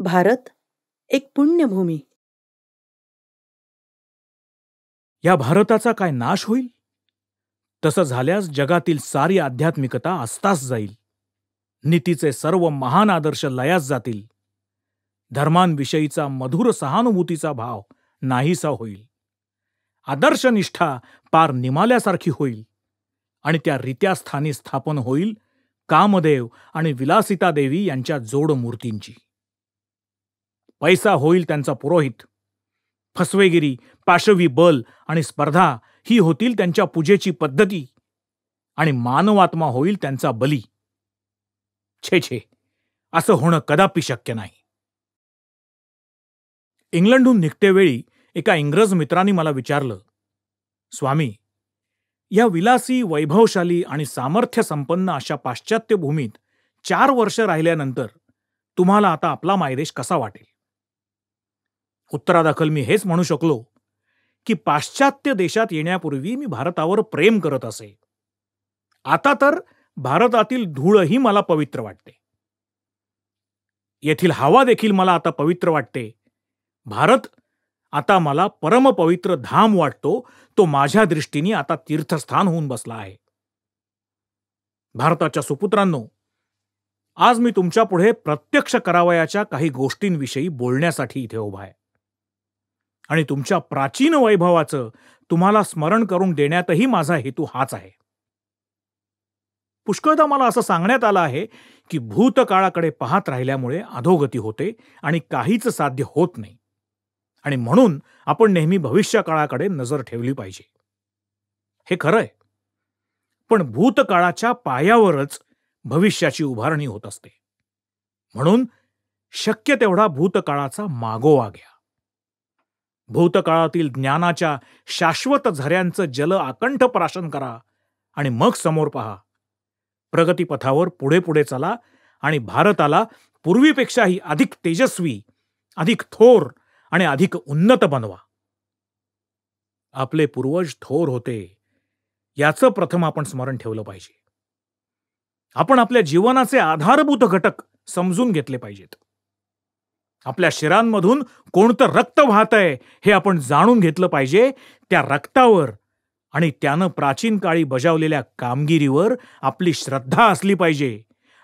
भारत एक पुण्यभूमी या भारताचा काय नाश होईल तसं झाल्यास जगातील सारी आध्यात्मिकता अस्तास जाईल नीतीचे सर्व महान आदर्श लयास जातील धर्मांविषयीचा मधुर सहानुभूतीचा भाव नाहीसा होईल आदर्शनिष्ठा पार निमाल्यासारखी होईल आणि त्या रित्या स्थानी स्थापन होईल कामदेव आणि विलासिता देवी यांच्या जोड मूर्तींची पैसा होईल त्यांचा पुरोहित फसवेगिरी पाशवी बल आणि स्पर्धा ही होतील त्यांच्या पूजेची पद्धती आणि मानवात्मा होईल त्यांचा बली छे छे असं होणं कदापि शक्य नाही इंग्लंडहून निघतेवेळी एका इंग्रज मित्रांनी मला विचारलं स्वामी या विलासी वैभवशाली आणि सामर्थ्य संपन्न अशा पाश्चात्य भूमीत चार वर्ष राहिल्यानंतर तुम्हाला आता आपला मायदेश कसा वाटेल उत्तरादाखल मी हेच म्हणू शकलो की पाश्चात्य देशात येण्यापूर्वी मी भारतावर प्रेम करत असे आता तर भारतातील धूळही मला पवित्र वाटते येथील हवा देखील मला आता पवित्र वाटते भारत आता मला परमपवित्र धाम वाटतो तो माझ्या दृष्टीने आता तीर्थस्थान होऊन बसला आहे भारताच्या सुपुत्रांनो आज मी तुमच्या पुढे प्रत्यक्ष करावयाच्या काही गोष्टींविषयी बोलण्यासाठी इथे उभा आहे आणि तुमच्या प्राचीन वैभवाचं तुम्हाला स्मरण करून देण्यातही माझा हेतू हाच आहे पुष्कळदा मला असं सांगण्यात आलं आहे की भूतकाळाकडे पाहत राहिल्यामुळे अधोगती होते आणि काहीच साध्य होत नाही आणि म्हणून आपण नेहमी भविष्यकाळाकडे नजर ठेवली पाहिजे हे खरं आहे पण भूतकाळाच्या पायावरच भविष्याची उभारणी होत असते म्हणून शक्य तेवढा भूतकाळाचा मागोवा घ्या भूतकाळातील ज्ञानाच्या शाश्वत झऱ्यांचं जल आकंठ प्राशन करा आणि मग समोर पहा प्रगतीपथावर पुढे पुढे चला आणि भारताला पूर्वीपेक्षाही अधिक तेजस्वी अधिक थोर आणि अधिक उन्नत बनवा आपले पूर्वज थोर होते याचं प्रथम आपण स्मरण ठेवलं पाहिजे आपण आपल्या जीवनाचे आधारभूत घटक समजून घेतले पाहिजेत आपल्या शिरांमधून कोणतं रक्त वाहत आहे हे आपण जाणून घेतलं पाहिजे त्या रक्तावर आणि त्यानं प्राचीन काळी बजावलेल्या कामगिरीवर आपली श्रद्धा असली पाहिजे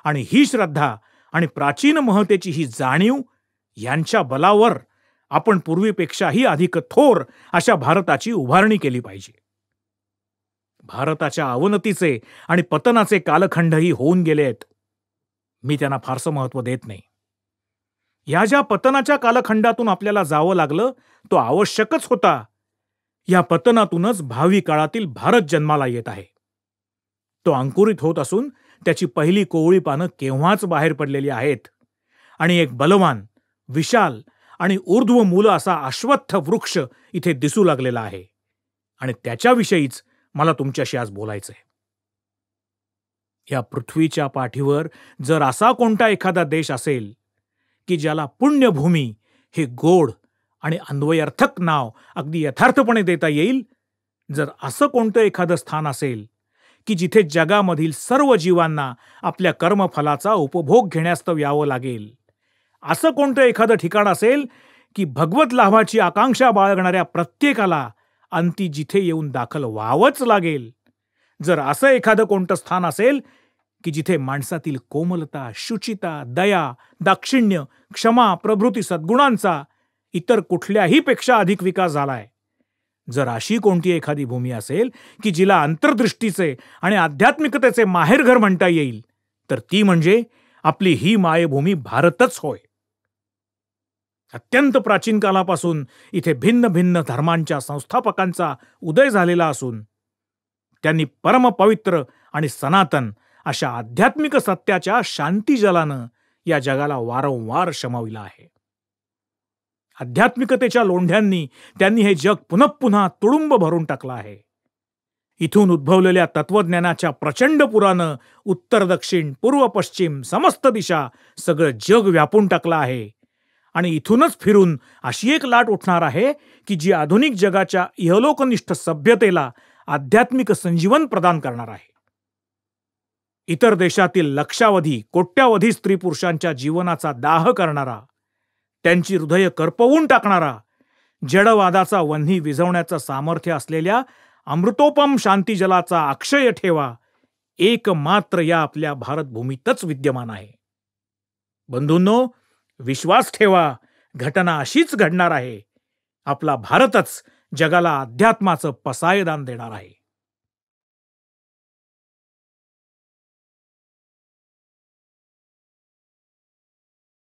आणि ही श्रद्धा आणि प्राचीन महतेची ही जाणीव यांच्या बलावर आपण पूर्वीपेक्षाही अधिक थोर अशा भारताची उभारणी केली पाहिजे भारताच्या अवनतीचे आणि पतनाचे कालखंडही होऊन गेले आहेत मी त्यांना फारसं महत्त्व देत नाही ह्या ज्या पतनाच्या कालखंडातून आपल्याला जावं लागलं तो आवश्यकच होता या पतनातूनच भावी काळातील भारत जन्माला येत आहे तो अंकुरित होत असून त्याची पहिली कोवळी पानं केव्हाच बाहेर पडलेली आहेत आणि एक बलवान विशाल आणि ऊर्ध्व मूल असा अश्वत्थ वृक्ष इथे दिसू लागलेला आहे आणि त्याच्याविषयीच मला तुमच्याशी आज बोलायचंय या पृथ्वीच्या पाठीवर जर असा कोणता एखादा देश असेल की ज्याला पुण्यभूमी हे गोड आणि अन्वयार्थक नाव अगदी यथार्थपणे देता येईल जर असं कोणतं एखादं स्थान असेल की जिथे जगामधील सर्व जीवांना आपल्या कर्मफलाचा उपभोग घेण्यास्तव यावं लागेल असं कोणतं एखादं ठिकाण असेल की भगवत लाभाची आकांक्षा बाळगणाऱ्या प्रत्येकाला अंती जिथे येऊन दाखल व्हावंच लागेल जर असं एखादं कोणतं स्थान असेल की जिथे माणसातील कोमलता शुचिता दया दाक्षिण्य क्षमा प्रभृती सद्गुणांचा इतर कुठल्याही पेक्षा अधिक विकास झालाय जर अशी कोणती एखादी भूमी असेल की जिला अंतर्दृष्टीचे आणि आध्यात्मिकतेचे माहेरघर म्हणता येईल तर ती म्हणजे आपली ही मायभूमी भारतच होय अत्यंत प्राचीन कालापासून इथे भिन्न भिन्न धर्मांच्या संस्थापकांचा उदय झालेला असून त्यांनी परमपवित्र आणि सनातन अशा आध्यात्मिक सत्याच्या शांतीजलानं या जगाला वारंवार शमाविला आहे आध्यात्मिकतेच्या लोंढ्यांनी त्यांनी हे जग पुनपुन्हा पुन्हा तुडुंब भरून टाकलं आहे इथून उद्भवलेल्या तत्वज्ञानाच्या प्रचंड पुरानं उत्तर दक्षिण पूर्व पश्चिम समस्त दिशा सगळं जग व्यापून टाकलं आहे आणि इथूनच फिरून अशी एक लाट उठणार आहे की जी आधुनिक जगाच्या इहलोकनिष्ठ सभ्यतेला आध्यात्मिक संजीवन प्रदान करणार आहे इतर देशातील लक्षावधी कोट्यावधी स्त्री पुरुषांच्या जीवनाचा दाह करणारा त्यांची हृदय करपवून टाकणारा जडवादाचा वन्ही विझवण्याचं सामर्थ्य असलेल्या अमृतोपम शांतीजलाचा अक्षय ठेवा एक मात्र या आपल्या भारतभूमीतच विद्यमान आहे बंधूंनो विश्वास ठेवा घटना अशीच घडणार आहे आपला भारतच जगाला अध्यात्माचं पसायदान देणार आहे